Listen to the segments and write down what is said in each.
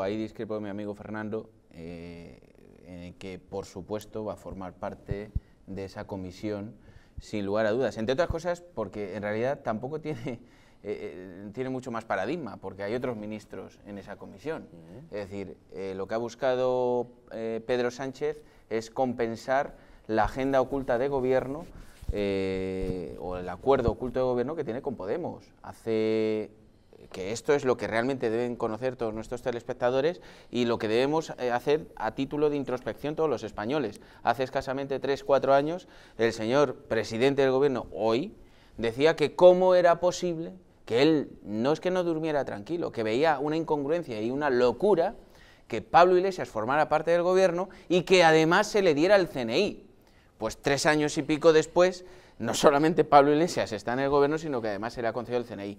Ahí discrepo de mi amigo Fernando, eh, que por supuesto va a formar parte de esa comisión sin lugar a dudas. Entre otras cosas porque en realidad tampoco tiene, eh, eh, tiene mucho más paradigma, porque hay otros ministros en esa comisión. Es decir, lo que ha buscado Pedro Sánchez es compensar la agenda oculta de gobierno o el acuerdo oculto de gobierno que tiene con Podemos. Hace que esto es lo que realmente deben conocer todos nuestros telespectadores y lo que debemos eh, hacer a título de introspección todos los españoles. Hace escasamente tres cuatro años, el señor presidente del gobierno, hoy, decía que cómo era posible que él no es que no durmiera tranquilo, que veía una incongruencia y una locura que Pablo Iglesias formara parte del gobierno y que además se le diera el CNI. Pues tres años y pico después, no solamente Pablo Iglesias está en el gobierno, sino que además se le ha concedido el CNI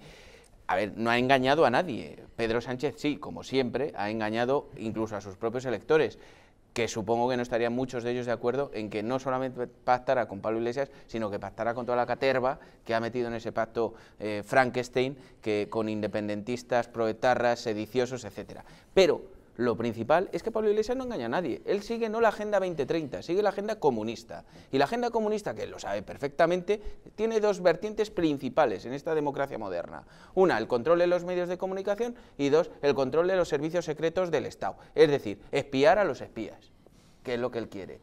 a ver, no ha engañado a nadie. Pedro Sánchez sí, como siempre, ha engañado incluso a sus propios electores que supongo que no estarían muchos de ellos de acuerdo en que no solamente pactara con Pablo Iglesias, sino que pactara con toda la caterva que ha metido en ese pacto eh, Frankenstein, que con independentistas, proetarras, sediciosos, etcétera. Pero lo principal es que Pablo Iglesias no engaña a nadie. Él sigue no la Agenda 2030, sigue la Agenda comunista. Y la Agenda comunista, que lo sabe perfectamente, tiene dos vertientes principales en esta democracia moderna. Una, el control de los medios de comunicación y dos, el control de los servicios secretos del Estado. Es decir, espiar a los espías, que es lo que él quiere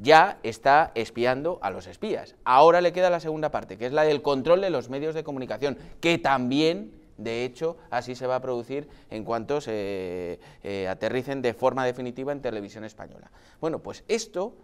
ya está espiando a los espías. Ahora le queda la segunda parte, que es la del control de los medios de comunicación, que también de hecho, así se va a producir en cuanto se eh, aterricen de forma definitiva en televisión española. Bueno, pues esto